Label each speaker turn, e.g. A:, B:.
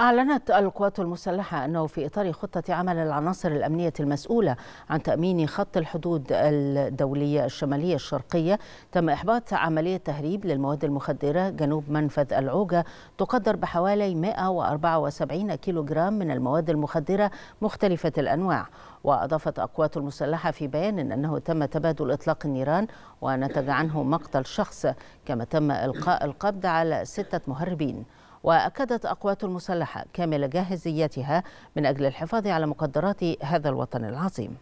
A: أعلنت القوات المسلحة أنه في إطار خطة عمل العناصر الأمنية المسؤولة عن تأمين خط الحدود الدولية الشمالية الشرقية تم إحباط عملية تهريب للمواد المخدرة جنوب منفذ العوجة تقدر بحوالي 174 كيلوغرام من المواد المخدرة مختلفة الأنواع وأضافت أقوات المسلحة في بيان إن أنه تم تبادل إطلاق النيران ونتج عنه مقتل شخص كما تم إلقاء القبض على ستة مهربين وأكدت القوات المسلحة كامل جاهزيتها من أجل الحفاظ على مقدرات هذا الوطن العظيم